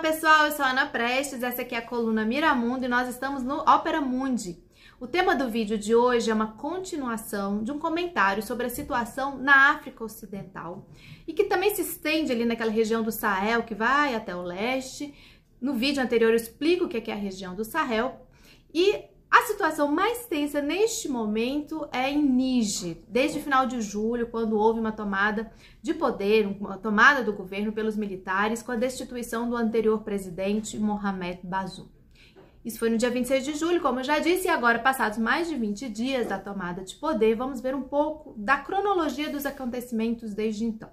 Olá pessoal, eu sou Ana Prestes, essa aqui é a coluna Miramundo e nós estamos no Ópera Mundi. O tema do vídeo de hoje é uma continuação de um comentário sobre a situação na África Ocidental e que também se estende ali naquela região do Sahel que vai até o leste. No vídeo anterior eu explico o que é, é a região do Sahel e situação mais tensa neste momento é em Níger, desde o final de julho, quando houve uma tomada de poder, uma tomada do governo pelos militares com a destituição do anterior presidente Mohamed Bazoum. Isso foi no dia 26 de julho, como eu já disse, e agora, passados mais de 20 dias da tomada de poder, vamos ver um pouco da cronologia dos acontecimentos desde então.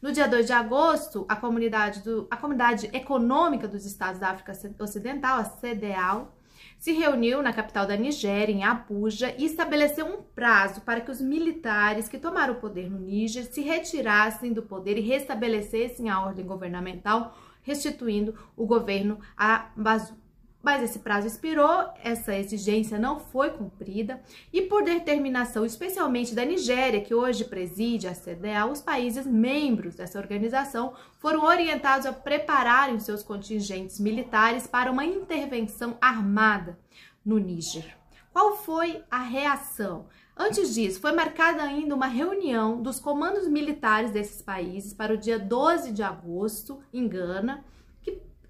No dia 2 de agosto, a comunidade, do, a comunidade Econômica dos Estados da África Ocidental, a CDAO, se reuniu na capital da Nigéria, em Abuja, e estabeleceu um prazo para que os militares que tomaram o poder no Níger se retirassem do poder e restabelecessem a ordem governamental, restituindo o governo a Bazoum mas esse prazo expirou, essa exigência não foi cumprida e por determinação especialmente da Nigéria, que hoje preside a CDA, os países membros dessa organização foram orientados a prepararem seus contingentes militares para uma intervenção armada no Níger. Qual foi a reação? Antes disso, foi marcada ainda uma reunião dos comandos militares desses países para o dia 12 de agosto, em Gana,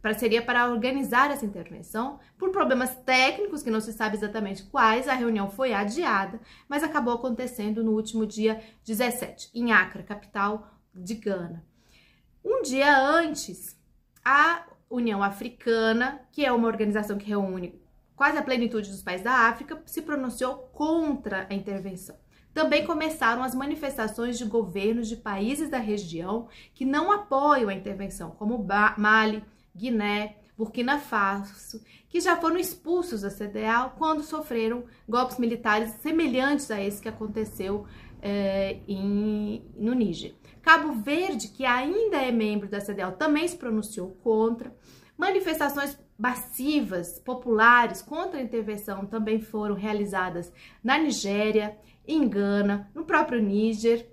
Parceria para organizar essa intervenção. Por problemas técnicos, que não se sabe exatamente quais, a reunião foi adiada, mas acabou acontecendo no último dia 17, em Accra, capital de Gana. Um dia antes, a União Africana, que é uma organização que reúne quase a plenitude dos países da África, se pronunciou contra a intervenção. Também começaram as manifestações de governos de países da região que não apoiam a intervenção, como Mali, Guiné, Burkina Faso, que já foram expulsos da CDAO quando sofreram golpes militares semelhantes a esse que aconteceu eh, em, no Níger. Cabo Verde, que ainda é membro da CDAO, também se pronunciou contra. Manifestações massivas, populares, contra a intervenção também foram realizadas na Nigéria, em Gana, no próprio Níger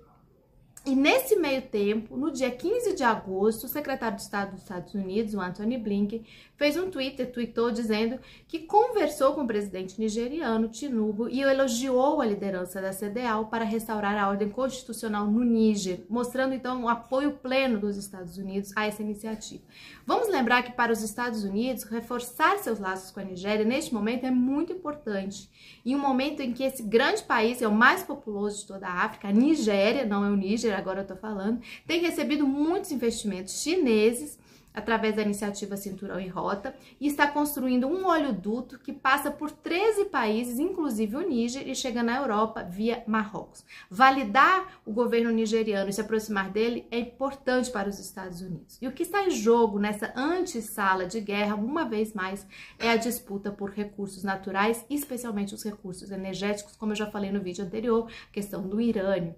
e nesse meio tempo, no dia 15 de agosto, o secretário de Estado dos Estados Unidos, o Anthony Blinken, fez um Twitter, tweetou dizendo que conversou com o presidente nigeriano Tinubu e elogiou a liderança da CDAO para restaurar a ordem constitucional no Níger, mostrando então o apoio pleno dos Estados Unidos a essa iniciativa. Vamos lembrar que para os Estados Unidos, reforçar seus laços com a Nigéria neste momento é muito importante. Em um momento em que esse grande país é o mais populoso de toda a África, a Nigéria, não é o Níger, agora eu tô falando, tem recebido muitos investimentos chineses através da iniciativa Cinturão e Rota e está construindo um oleoduto que passa por 13 países, inclusive o Níger, e chega na Europa via Marrocos. Validar o governo nigeriano e se aproximar dele é importante para os Estados Unidos. E o que está em jogo nessa antessala de guerra, uma vez mais, é a disputa por recursos naturais, especialmente os recursos energéticos, como eu já falei no vídeo anterior, questão do Irã.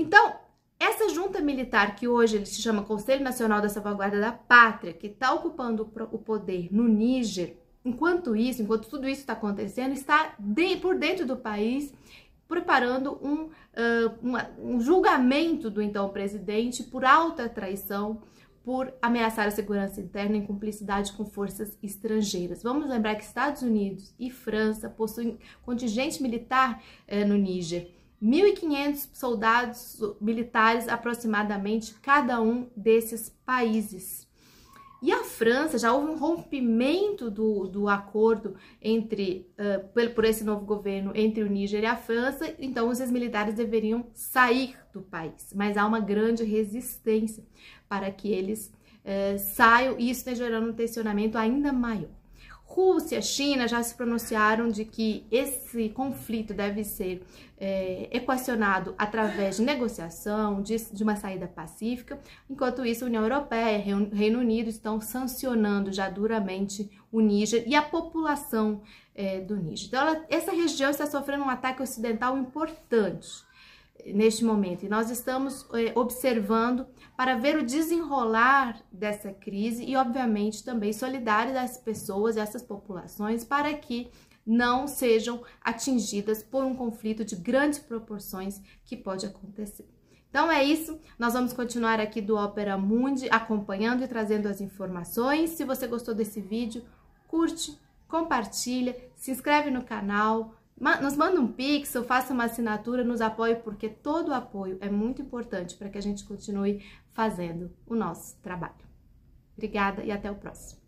Então, essa junta militar, que hoje ele se chama Conselho Nacional da Salvaguarda da Pátria, que está ocupando o poder no Níger, enquanto isso, enquanto tudo isso está acontecendo, está de, por dentro do país preparando um, uh, uma, um julgamento do então presidente por alta traição, por ameaçar a segurança interna em cumplicidade com forças estrangeiras. Vamos lembrar que Estados Unidos e França possuem contingente militar uh, no Níger. 1.500 soldados militares aproximadamente cada um desses países. E a França, já houve um rompimento do, do acordo entre, uh, por, por esse novo governo entre o Níger e a França, então esses militares deveriam sair do país. Mas há uma grande resistência para que eles uh, saiam, e isso está gerando um tensionamento ainda maior. Rússia, China já se pronunciaram de que esse conflito deve ser é, equacionado através de negociação, de, de, uma saída pacífica. Enquanto isso, a União Europeia e Reino, Reino Unido estão sancionando já duramente o Níger e a população é, do Níger. Então, ela, essa região está sofrendo um ataque ocidental importante neste momento. E nós estamos é, observando para ver o desenrolar dessa crise e, obviamente, também solidário das pessoas, dessas populações, para que não sejam atingidas por um conflito de grandes proporções que pode acontecer. Então é isso, nós vamos continuar aqui do Ópera Mundi acompanhando e trazendo as informações. Se você gostou desse vídeo, curte, compartilha, se inscreve no canal, nos manda um pix ou faça uma assinatura, nos apoie, porque todo apoio é muito importante para que a gente continue fazendo o nosso trabalho. Obrigada e até o próximo.